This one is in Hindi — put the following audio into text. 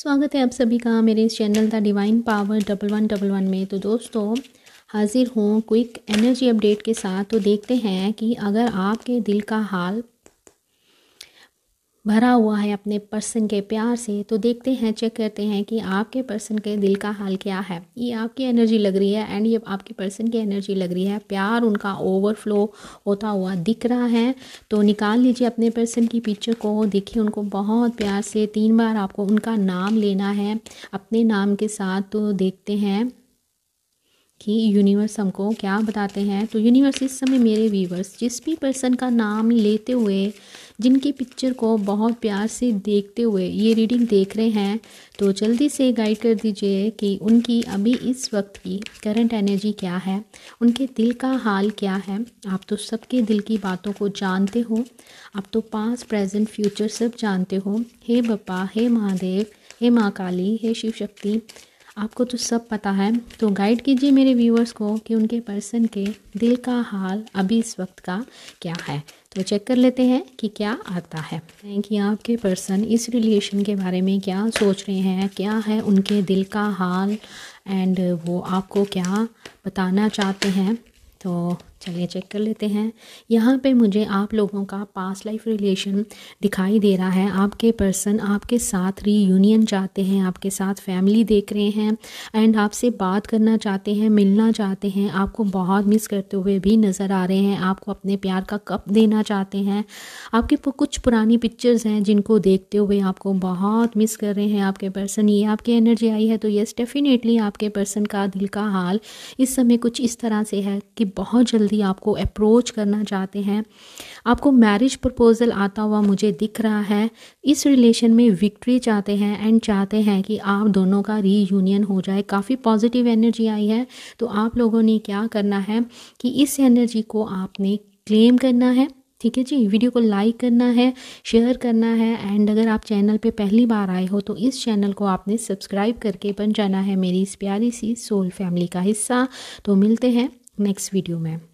स्वागत है आप सभी का मेरे इस channel the divine power double one double one में तो दोस्तों हाजिर हूँ क्विक एनर्जी अपडेट के साथ तो देखते हैं कि अगर आपके दिल का हाल भरा हुआ है अपने पर्सन के प्यार से तो देखते हैं चेक करते हैं कि आपके पर्सन के दिल का हाल क्या है ये आपकी एनर्जी लग रही है एंड ये आपके पर्सन की एनर्जी लग रही है प्यार उनका ओवरफ्लो होता हुआ दिख रहा है तो निकाल लीजिए अपने पर्सन की पिक्चर को देखिए उनको बहुत प्यार से तीन बार आपको उनका नाम लेना है अपने नाम के साथ तो देखते हैं कि यूनिवर्स हमको क्या बताते हैं तो यूनिवर्स इस समय मेरे व्यूवर्स जिस भी पर्सन का नाम लेते हुए जिनकी पिक्चर को बहुत प्यार से देखते हुए ये रीडिंग देख रहे हैं तो जल्दी से गाइड कर दीजिए कि उनकी अभी इस वक्त की करंट एनर्जी क्या है उनके दिल का हाल क्या है आप तो सबके दिल की बातों को जानते हो आप तो पास प्रेजेंट फ्यूचर सब जानते हो हे बप्पा हे महादेव हे माँ काली हे शिव शक्ति आपको तो सब पता है तो गाइड कीजिए मेरे व्यूअर्स को कि उनके पर्सन के दिल का हाल अभी इस वक्त का क्या है तो चेक कर लेते हैं कि क्या आता है कि आपके पर्सन इस रिलेशन के बारे में क्या सोच रहे हैं क्या है उनके दिल का हाल एंड वो आपको क्या बताना चाहते हैं तो चलिए चेक कर लेते हैं यहाँ पे मुझे आप लोगों का पास लाइफ रिलेशन दिखाई दे रहा है आपके पर्सन आपके साथ रीयूनियन चाहते हैं आपके साथ फैमिली देख रहे हैं एंड आपसे बात करना चाहते हैं मिलना चाहते हैं आपको बहुत मिस करते हुए भी नज़र आ रहे हैं आपको अपने प्यार का कप देना चाहते हैं आपके कुछ पुरानी पिक्चर्स हैं जिनको देखते हुए आपको बहुत मिस कर रहे हैं आपके पर्सन ये आपकी एनर्जी आई है तो येस डेफिनेटली आपके पर्सन का दिल का हाल इस समय कुछ इस तरह से है कि बहुत जल्द जल्दी आपको अप्रोच करना चाहते हैं आपको मैरिज प्रपोज़ल आता हुआ मुझे दिख रहा है इस रिलेशन में विक्ट्री चाहते हैं एंड चाहते हैं कि आप दोनों का रीयूनियन हो जाए काफ़ी पॉजिटिव एनर्जी आई है तो आप लोगों ने क्या करना है कि इस एनर्जी को आपने क्लेम करना है ठीक है जी वीडियो को लाइक करना है शेयर करना है एंड अगर आप चैनल पे पहली बार आए हो तो इस चैनल को आपने सब्सक्राइब करके बन जाना है मेरी इस प्यारी सी सोल फैमिली का हिस्सा तो मिलते हैं नेक्स्ट वीडियो में